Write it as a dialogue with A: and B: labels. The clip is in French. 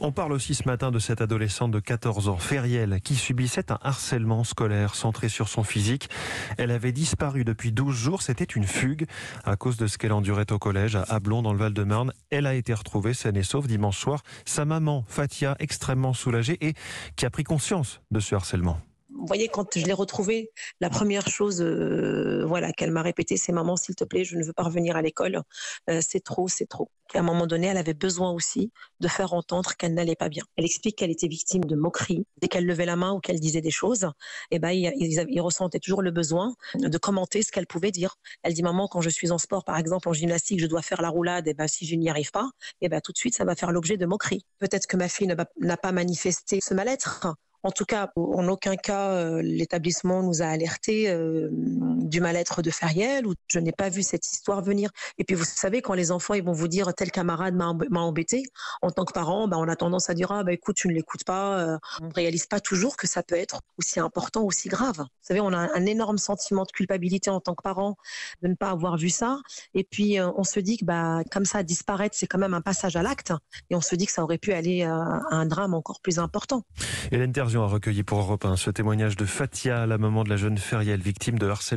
A: On parle aussi ce matin de cette adolescente de 14 ans, Feriel, qui subissait un harcèlement scolaire centré sur son physique. Elle avait disparu depuis 12 jours. C'était une fugue à cause de ce qu'elle endurait au collège à Ablon, dans le Val-de-Marne. Elle a été retrouvée saine et sauve dimanche soir. Sa maman, Fatia, extrêmement soulagée et qui a pris conscience de ce harcèlement
B: vous voyez, quand je l'ai retrouvée, la première chose euh, voilà, qu'elle m'a répétée, c'est Maman, s'il te plaît, je ne veux pas revenir à l'école. Euh, c'est trop, c'est trop. à un moment donné, elle avait besoin aussi de faire entendre qu'elle n'allait pas bien. Elle explique qu'elle était victime de moqueries. Dès qu'elle levait la main ou qu'elle disait des choses, Et eh ben, ils, ressentaient toujours le besoin de commenter ce qu'elle pouvait dire. Elle dit Maman, quand je suis en sport, par exemple, en gymnastique, je dois faire la roulade, et eh ben, si je n'y arrive pas, eh ben, tout de suite, ça va faire l'objet de moqueries. Peut-être que ma fille n'a pas manifesté ce mal-être, en tout cas, en aucun cas, euh, l'établissement nous a alerté euh, du mal-être de Feriel, ou je n'ai pas vu cette histoire venir. Et puis, vous savez, quand les enfants, ils vont vous dire, tel camarade m'a embêté, en tant que parent, bah, on a tendance à dire, ah, bah, écoute, tu ne l'écoutes pas, euh, on ne réalise pas toujours que ça peut être aussi important, aussi grave. Vous savez, on a un énorme sentiment de culpabilité en tant que parent de ne pas avoir vu ça. Et puis, on se dit que, bah, comme ça, disparaître, c'est quand même un passage à l'acte. Et on se dit que ça aurait pu aller à un drame encore plus important.
A: Et a recueilli pour Europe 1 ce témoignage de Fatia, la maman de la jeune Férielle victime de harcèlement